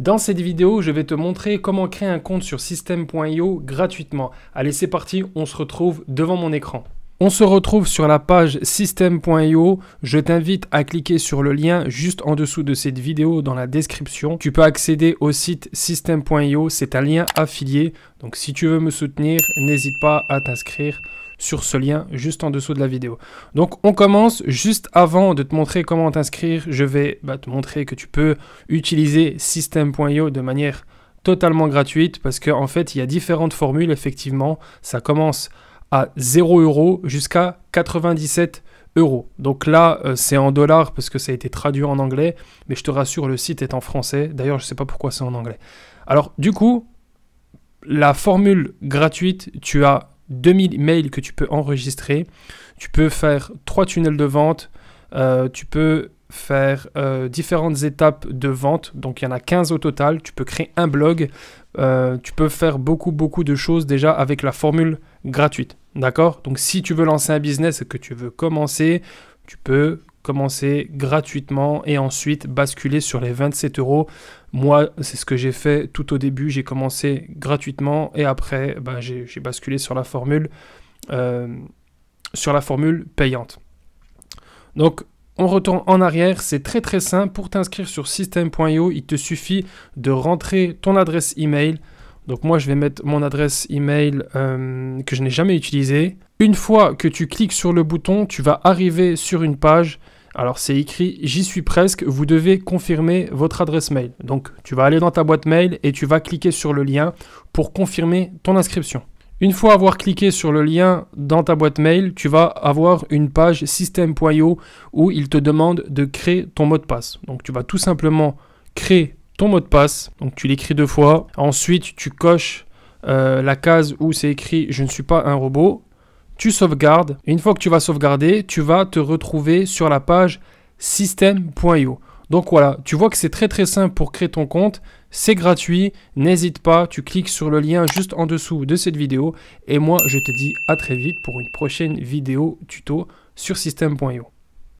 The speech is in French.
Dans cette vidéo, je vais te montrer comment créer un compte sur system.io gratuitement. Allez, c'est parti, on se retrouve devant mon écran. On se retrouve sur la page system.io. Je t'invite à cliquer sur le lien juste en dessous de cette vidéo dans la description. Tu peux accéder au site system.io, c'est un lien affilié. Donc si tu veux me soutenir, n'hésite pas à t'inscrire sur ce lien juste en dessous de la vidéo. Donc on commence juste avant de te montrer comment t'inscrire. Je vais bah, te montrer que tu peux utiliser system.io de manière totalement gratuite parce qu'en fait il y a différentes formules effectivement. Ça commence à 0 euros jusqu'à 97 euros. Donc là, euh, c'est en dollars parce que ça a été traduit en anglais, mais je te rassure, le site est en français. D'ailleurs, je ne sais pas pourquoi c'est en anglais. Alors, du coup, la formule gratuite, tu as 2000 mails que tu peux enregistrer. Tu peux faire trois tunnels de vente. Euh, tu peux faire euh, différentes étapes de vente. Donc il y en a 15 au total. Tu peux créer un blog. Euh, tu peux faire beaucoup, beaucoup de choses déjà avec la formule gratuite. D'accord Donc si tu veux lancer un business et que tu veux commencer, tu peux commencer gratuitement et ensuite basculer sur les 27 euros. Moi, c'est ce que j'ai fait tout au début. J'ai commencé gratuitement et après, bah, j'ai basculé sur la formule, euh, sur la formule payante. Donc, on retourne en arrière, c'est très très simple. Pour t'inscrire sur system.io, il te suffit de rentrer ton adresse email. Donc moi, je vais mettre mon adresse email euh, que je n'ai jamais utilisée. Une fois que tu cliques sur le bouton, tu vas arriver sur une page. Alors c'est écrit J'y suis presque, vous devez confirmer votre adresse mail. Donc tu vas aller dans ta boîte mail et tu vas cliquer sur le lien pour confirmer ton inscription. Une fois avoir cliqué sur le lien dans ta boîte mail, tu vas avoir une page système.io où il te demande de créer ton mot de passe. Donc tu vas tout simplement créer ton mot de passe. Donc tu l'écris deux fois. Ensuite, tu coches euh, la case où c'est écrit je ne suis pas un robot tu sauvegardes. une fois que tu vas sauvegarder, tu vas te retrouver sur la page system.io. Donc voilà, tu vois que c'est très très simple pour créer ton compte. C'est gratuit, n'hésite pas, tu cliques sur le lien juste en dessous de cette vidéo. Et moi, je te dis à très vite pour une prochaine vidéo tuto sur system.io.